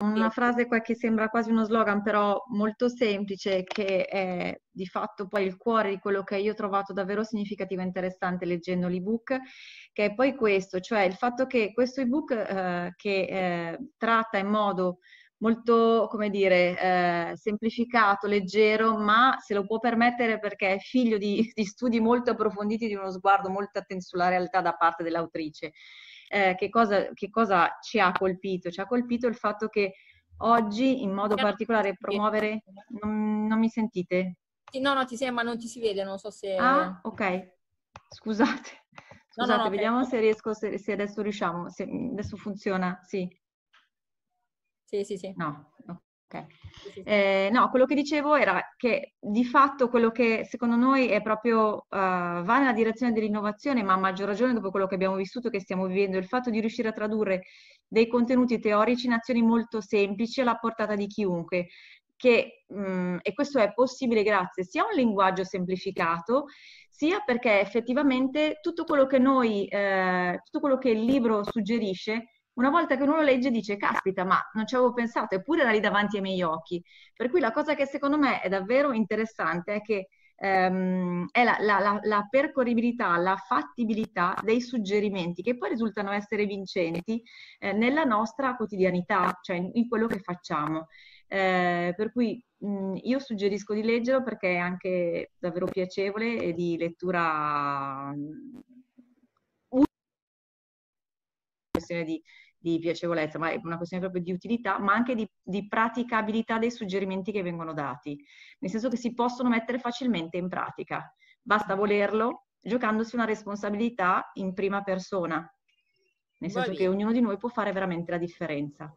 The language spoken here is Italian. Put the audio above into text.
Una frase qua che sembra quasi uno slogan, però molto semplice, che è di fatto poi il cuore di quello che io ho trovato davvero significativo e interessante leggendo l'ebook, che è poi questo, cioè il fatto che questo ebook eh, che eh, tratta in modo molto, come dire, eh, semplificato, leggero, ma se lo può permettere perché è figlio di, di studi molto approfonditi, di uno sguardo molto attento sulla realtà da parte dell'autrice eh, che, cosa, che cosa ci ha colpito? Ci ha colpito il fatto che oggi in modo particolare promuovere... Non, non, mi sentite? No, no, ti sei, ma non ti si vede, non so se... Ah, ok, scusate. Scusate, no, no, no, vediamo se riesco, se, se adesso riusciamo, se adesso funziona, sì. Sì, sì, sì. No, Okay. Eh, no, quello che dicevo era che di fatto quello che secondo noi è proprio uh, va nella direzione dell'innovazione, ma a maggior ragione dopo quello che abbiamo vissuto, e che stiamo vivendo, il fatto di riuscire a tradurre dei contenuti teorici in azioni molto semplici alla portata di chiunque. Che, mh, mm, e questo è possibile grazie sia a un linguaggio semplificato, sia perché effettivamente tutto quello che noi, eh, tutto quello che il libro suggerisce, una volta che uno lo legge dice, esatto. caspita, ma non ci avevo pensato, eppure era lì davanti ai miei occhi. Per cui la cosa che secondo me è davvero interessante è che ehm, è la, la, la, la percorribilità, la fattibilità dei suggerimenti che poi risultano essere vincenti eh, nella nostra quotidianità, cioè in, in quello che facciamo. Eh, per cui mh, mm, io suggerisco di leggerlo perché è anche davvero piacevole e di lettura mh, mm, questione di, di piacevolezza, ma è una questione proprio di utilità, ma anche di, di, praticabilità dei suggerimenti che vengono dati, nel senso che si possono mettere facilmente in pratica, basta volerlo giocandosi una responsabilità in prima persona, nel senso che ognuno di noi può fare veramente la differenza.